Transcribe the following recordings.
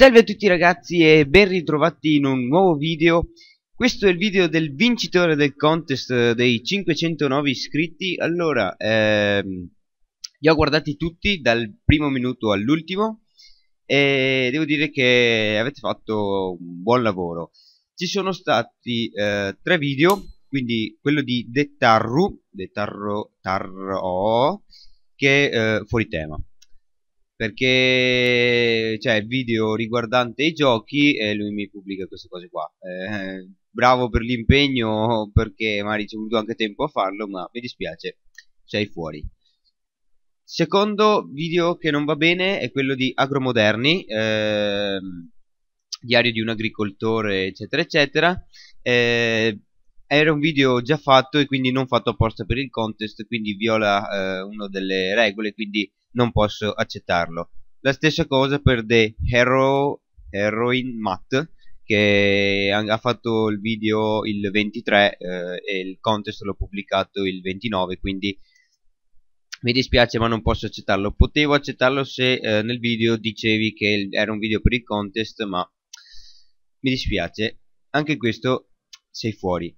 Salve a tutti ragazzi e ben ritrovati in un nuovo video Questo è il video del vincitore del contest eh, dei 509 iscritti Allora, ehm, li ho guardati tutti dal primo minuto all'ultimo E devo dire che avete fatto un buon lavoro Ci sono stati eh, tre video Quindi quello di Detarru Detarro Tarro Che è eh, fuori tema perché c'è cioè, il video riguardante i giochi e lui mi pubblica queste cose qua eh, bravo per l'impegno perché magari ci è voluto anche tempo a farlo ma mi dispiace sei fuori secondo video che non va bene è quello di agromoderni eh, diario di un agricoltore eccetera eccetera eh, era un video già fatto e quindi non fatto apposta per il contest quindi viola eh, una delle regole quindi non posso accettarlo. La stessa cosa per The Hero, Heroin Matt che ha fatto il video il 23 eh, e il contest l'ho pubblicato il 29 quindi mi dispiace ma non posso accettarlo potevo accettarlo se eh, nel video dicevi che era un video per il contest ma mi dispiace anche questo sei fuori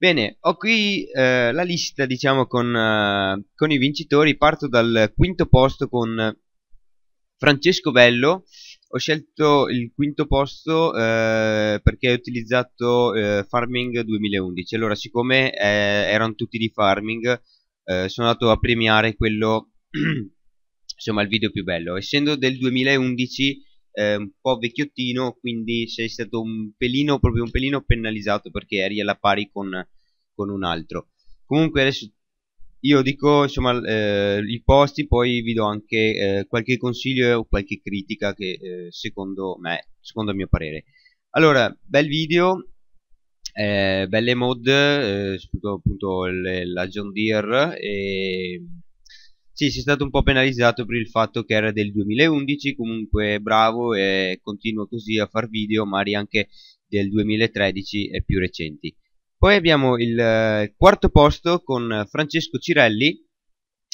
Bene, ho qui eh, la lista diciamo con, eh, con, i vincitori, parto dal quinto posto con eh, Francesco Bello, ho scelto il quinto posto eh, perché ho utilizzato eh, Farming 2011, allora siccome eh, erano tutti di Farming sono andato a premiare quello, insomma il video più bello, essendo del 2011 eh, un po' vecchiottino, quindi sei stato un pelino, proprio un pelino penalizzato perché eri alla pari con, con un altro. Comunque adesso io dico insomma eh, i posti, poi vi do anche eh, qualche consiglio o qualche critica che eh, secondo me, secondo il mio parere. Allora, bel video, eh, belle mod, eh, soprattutto appunto le, la John Deere e sì, è stato un po' penalizzato per il fatto che era del 2011, comunque bravo e continuo così a far video, magari anche del 2013 e più recenti. Poi abbiamo il eh, quarto posto con Francesco Cirelli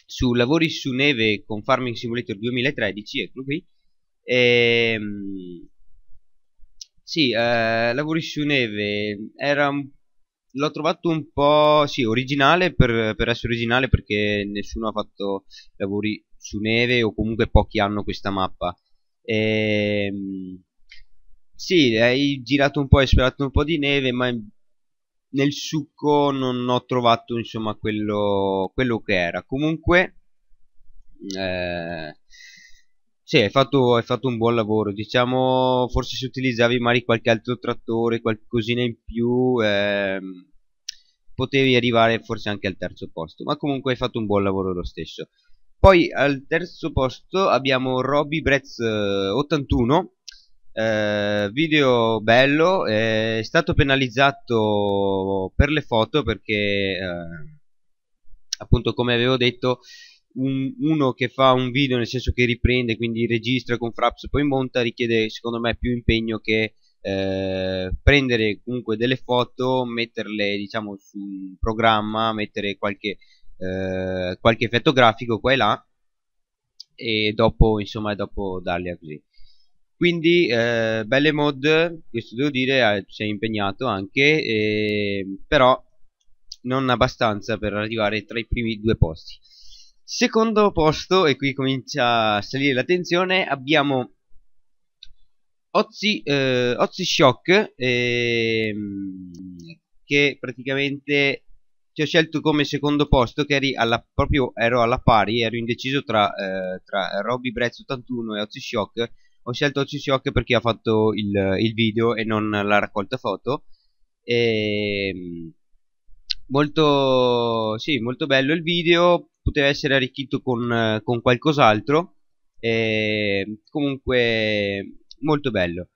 su lavori su neve con Farming Simulator 2013, eccolo qui. E, ehm, sì, eh, lavori su neve era un l'ho trovato un po' sì, originale per, per, essere originale perché nessuno ha fatto lavori su neve o comunque pochi hanno questa mappa. E, ehm, sì, hai girato un po', e sperato un po' di neve, ma nel succo non ho trovato insomma quello, quello che era. Comunque... Eh, sì, hai fatto, hai fatto, un buon lavoro. Diciamo, forse se utilizzavi magari qualche altro trattore, qualcosina in più, ehm, potevi arrivare forse anche al terzo posto. Ma comunque hai fatto un buon lavoro lo stesso. Poi al terzo posto abbiamo Robby Brez 81. Eh, video bello, eh, è stato penalizzato per le foto perché eh, appunto come avevo detto un, uno che fa un video nel senso che riprende, quindi registra con Fraps e poi monta, richiede secondo me più impegno che eh, prendere comunque delle foto, metterle diciamo su un programma, mettere qualche, eh, qualche effetto grafico qua e là e dopo insomma dopo darle a così. Quindi eh, belle mod, questo devo dire, si eh, è impegnato anche, eh, però non abbastanza per arrivare tra i primi due posti. Secondo posto, e qui comincia a salire la tensione, abbiamo Ozzy, eh, Ozzy Shock, eh, che praticamente ci ho scelto come secondo posto, che alla, proprio ero alla pari, ero indeciso tra, eh, tra Robby Brezzo 81 e Ozzy Shock. Ho scelto Ozzy Shock perché ha fatto il, il video e non la raccolta foto. E, ehm, molto, sì, molto bello il video, poteva essere arricchito con, eh, con qualcos'altro. E comunque molto bello.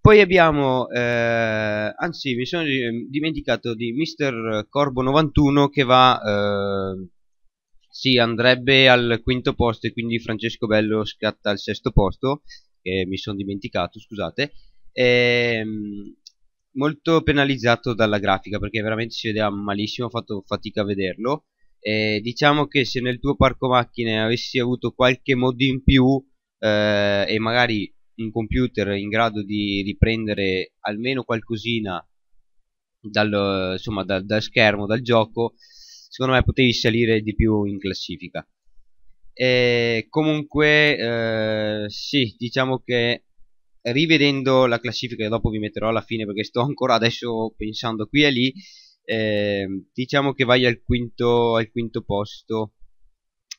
Poi abbiamo, eh, anzi mi sono eh, dimenticato di Mr. Corbo 91 che va, eh, sì andrebbe al quinto posto e quindi Francesco Bello scatta al sesto posto, che mi sono dimenticato scusate, e, ehm, molto penalizzato dalla grafica perché veramente si vedeva malissimo, ho fatto fatica a vederlo, eh, diciamo che se nel tuo parco macchine avessi avuto qualche mod in più eh, e magari un computer in grado di riprendere almeno qualcosina dal, insomma, da, dal schermo, dal gioco, secondo me potevi salire di più in classifica. E comunque, eh, sì, diciamo che rivedendo la classifica, che dopo vi metterò alla fine perché sto ancora adesso pensando qui e lì, eh, diciamo che vai al quinto, al quinto posto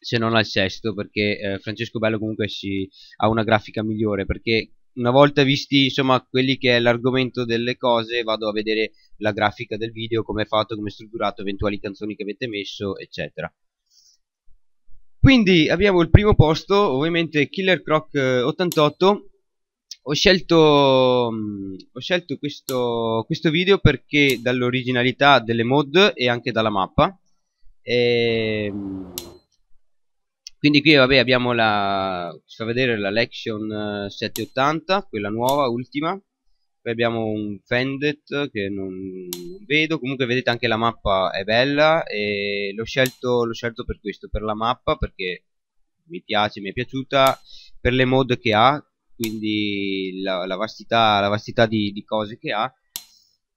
se non al sesto perché eh, Francesco Bello comunque si, ha una grafica migliore perché una volta visti insomma quelli che è l'argomento delle cose vado a vedere la grafica del video come è fatto, come è strutturato, eventuali canzoni che avete messo eccetera quindi abbiamo il primo posto ovviamente Killer Croc 88 eh, ho scelto, mm, ho scelto questo, questo, video perché dall'originalità delle mod e anche dalla mappa e, ehm, quindi qui vabbè abbiamo la ci fa vedere la Lection 780 eh, quella nuova, ultima poi abbiamo un Fendet che non, non, vedo comunque vedete anche la mappa è bella e l'ho scelto, l'ho scelto per questo per la mappa perché mi piace, mi è piaciuta per le mod che ha quindi la, la, vastità, la vastità di, di, cose che ha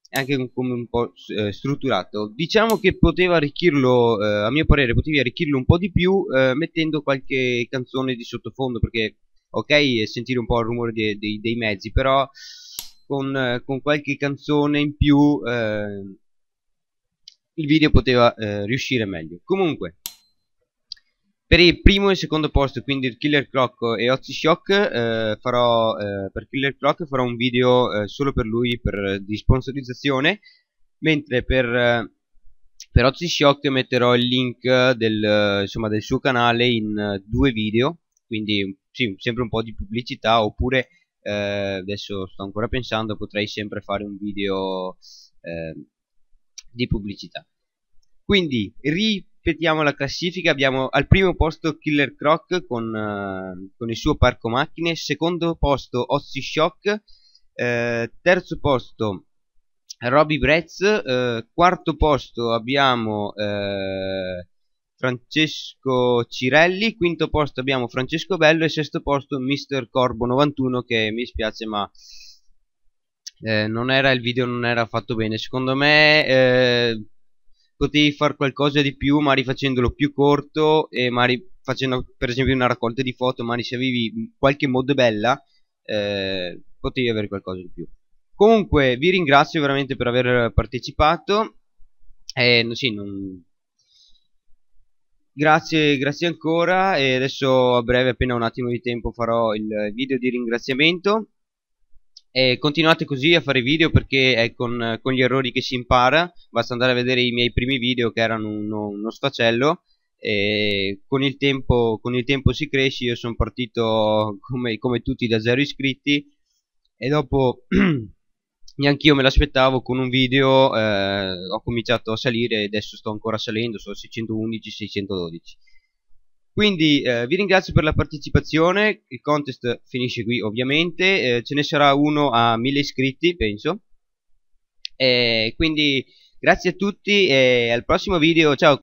è anche come un po' eh, strutturato diciamo che poteva arricchirlo eh, a mio parere potevi arricchirlo un po' di più eh, mettendo qualche canzone di sottofondo perché ok sentire un po' il rumore dei, dei, dei mezzi però con, eh, con, qualche canzone in più eh, il video poteva eh, riuscire meglio comunque per il primo e il secondo posto, quindi Killer Croc e Ozzy Shock, eh, farò, eh, per Killer Croc farò un video eh, solo per lui per, eh, di sponsorizzazione, mentre per, eh, per Ozzy Shock metterò il link del, eh, insomma, del suo canale in due video, quindi sì, sempre un po' di pubblicità, oppure adesso sto ancora pensando, potrei sempre fare un video di pubblicità. Quindi, ripeto ripetiamo la classifica, abbiamo al primo posto Killer Croc con, eh, con il suo parco macchine, secondo posto Ozzy Shock, eh, terzo posto Robby Brez, eh, quarto posto abbiamo eh, Francesco Cirelli, quinto posto abbiamo Francesco Bello e sesto posto Mr. Corbo 91 che mi spiace ma... Eh, non era il video, non era fatto bene. Secondo me eh, potevi fare qualcosa di più, magari facendolo più corto e magari facendo per esempio una raccolta di foto, magari se avevi qualche mod bella, eh, potevi avere qualcosa di più. Comunque vi ringrazio veramente per aver partecipato. Eh, no, sì, non... Grazie, grazie ancora e adesso a breve appena un attimo di tempo farò il video di ringraziamento e continuate così a fare video perché è con, con, gli errori che si impara. Basta andare a vedere i miei primi video che erano uno, uno sfacello. E con il tempo, con il tempo si cresce. Io sono partito come, come tutti da zero iscritti e dopo neanche io me l'aspettavo con un video eh, ho cominciato a salire e adesso sto ancora salendo sono 611 612 quindi eh, vi ringrazio per la partecipazione, il contest finisce qui ovviamente, eh, ce ne sarà uno a 1000 iscritti penso. E eh, quindi grazie a tutti e al prossimo video, ciao!